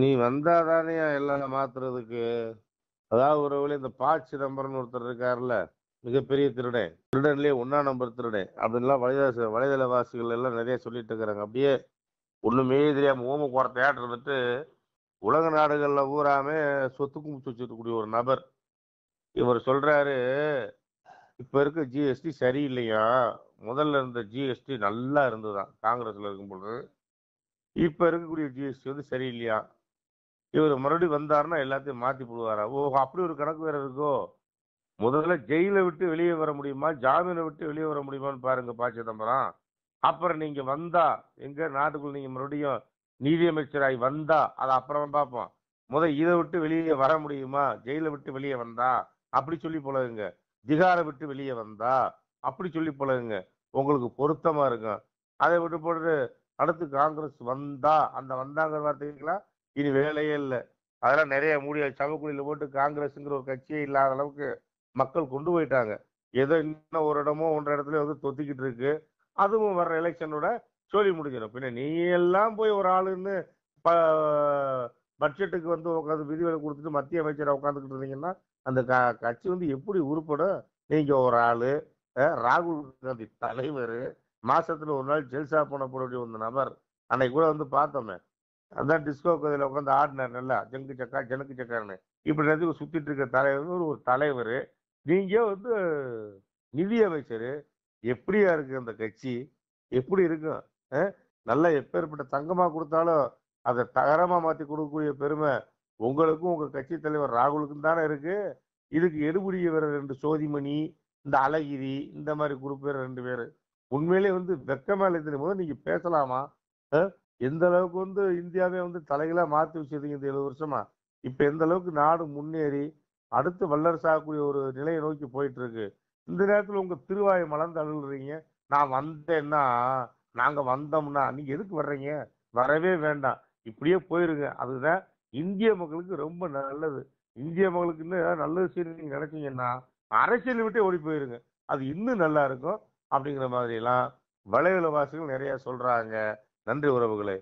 நீ வந்தாதானே எல்லாம் மாத்துறதுக்கு அதாவது வழி இந்த பா நம்பர்னு ஒருத்தர் இருக்காருல்ல மிகப்பெரிய திருடன் திருடன்லயே ஒன்னா நம்பர் திருடன் அப்படின்லாம் வலைதள வலைதள வாசிகள் எல்லாம் நிறைய சொல்லிட்டு இருக்கிறாங்க அப்படியே ஒண்ணுமே தெரியாம ஓம தேட்டர் வந்துட்டு உலக நாடுகள்ல ஊராமே சொத்து கும்பிச்சு வச்சிருக்கக்கூடிய ஒரு நபர் இவர் சொல்றாரு இப்ப இருக்க ஜிஎஸ்டி சரியில்லையா முதல்ல இருந்த ஜிஎஸ்டி நல்லா இருந்ததுதான் காங்கிரஸ்ல இருக்கும் பொழுது இப்ப இருக்கக்கூடிய ஜிஎஸ்டி வந்து சரியில்லையா இவர் மறுபடியும் வந்தாருன்னா எல்லாத்தையும் மாத்தி போடுவாரா ஓ அப்படி ஒரு கணக்கு வேற இருக்கோ முதல்ல ஜெயில விட்டு வெளியே வர முடியுமா ஜாமீனை விட்டு வெளியே வர முடியுமான்னு பாருங்க பா சிதம்பரம் அப்புறம் நீங்க வந்தா எங்க நாட்டுக்குள்ள நீங்க மறுபடியும் நீதியமைச்சராகி வந்தா அதை அப்புறம் பார்ப்போம் முத இதை விட்டு வெளியே வர முடியுமா ஜெயிலை விட்டு வெளியே வந்தா அப்படி சொல்லி போலகுங்க திகாரை விட்டு வெளியே வந்தா அப்படி சொல்லி போலகுங்க உங்களுக்கு பொருத்தமா இருக்கும் அதை விட்டு போட்டு அடுத்து காங்கிரஸ் வந்தா அந்த வந்தாங்கிற வார்த்தைங்களா இனி வேலையே இல்லை அதெல்லாம் நிறைய மூடிய சவக்குழியில் போட்டு காங்கிரஸுங்கிற ஒரு கட்சியே இல்லாத அளவுக்கு மக்கள் கொண்டு போயிட்டாங்க ஏதோ இன்னும் ஒரு இடமோ ஒன்றரை இடத்துல வந்து தொத்திக்கிட்டு இருக்கு அதுவும் வர்ற எலெக்ஷனோட சொல்லி முடிஞ்சிடும் பின்ன நீ எல்லாம் போய் ஒரு ஆளுன்னு ப பட்ஜெட்டுக்கு வந்து உட்காந்து விதிவிலை கொடுத்துட்டு மத்திய அமைச்சரை உட்காந்துக்கிட்டு இருந்தீங்கன்னா அந்த க கட்சி வந்து எப்படி உருப்படும் நீங்க ஒரு ஆளு ராகுல் காந்தி தலைவர் மாசத்துல ஒரு நாள் ஜெல்சா பண்ணக்கூடிய ஒரு நபர் அன்னைக்கு கூட வந்து பார்த்தோமே அதான் டிஸ்கோ கதையில் உட்காந்து ஆடினார் நல்லா ஜங்கு சக்கா ஜனக்கு சக்கான்னு இப்படி நதிக்கு சுற்றிட்டு இருக்க தலைவர் ஒரு தலைவர் நீங்கள் வந்து நிதியமைச்சர் எப்படியா இருக்கு அந்த கட்சி எப்படி இருக்கும் நல்லா எப்பேற்பட்ட தங்கமாக கொடுத்தாலும் அதை தகரமாக மாற்றி கொடுக்கக்கூடிய பெருமை உங்களுக்கும் உங்கள் கட்சி தலைவர் ராகுலுக்கும் தானே இருக்கு இதுக்கு எடுபடிய வேறு ரெண்டு சோதிமணி இந்த அழகிரி இந்த மாதிரி குரூப் ரெண்டு பேர் உண்மையிலே வந்து வெக்கமாக எழுதின போது நீங்கள் பேசலாமா எந்த அளவுக்கு வந்து இந்தியாவே வந்து தலைகளாக மாற்றி வச்சிருக்கீங்க இந்த எழுபது வருஷமா இப்போ எந்த அளவுக்கு நாடு முன்னேறி அடுத்து வல்லரசாகக்கூடிய ஒரு நிலையை நோக்கி போயிட்டு இருக்கு இந்த நேரத்தில் உங்கள் திருவாயை மலர்ந்து அழுகுறீங்க நான் வந்தேன்னா நாங்கள் வந்தோம்னா நீங்கள் எதுக்கு வர்றீங்க வரவே வேண்டாம் இப்படியே போயிருங்க அதுதான் இந்திய மக்களுக்கு ரொம்ப நல்லது இந்திய மக்களுக்கு இன்னும் நல்ல நல்லது நீங்கள் நீங்க நினைச்சீங்கன்னா அரசியல் விட்டே ஓடி போயிருங்க அது இன்னும் நல்லா இருக்கும் அப்படிங்கிற மாதிரிலாம் வாசிகள் நிறையா சொல்கிறாங்க நன்றி உறவுகளே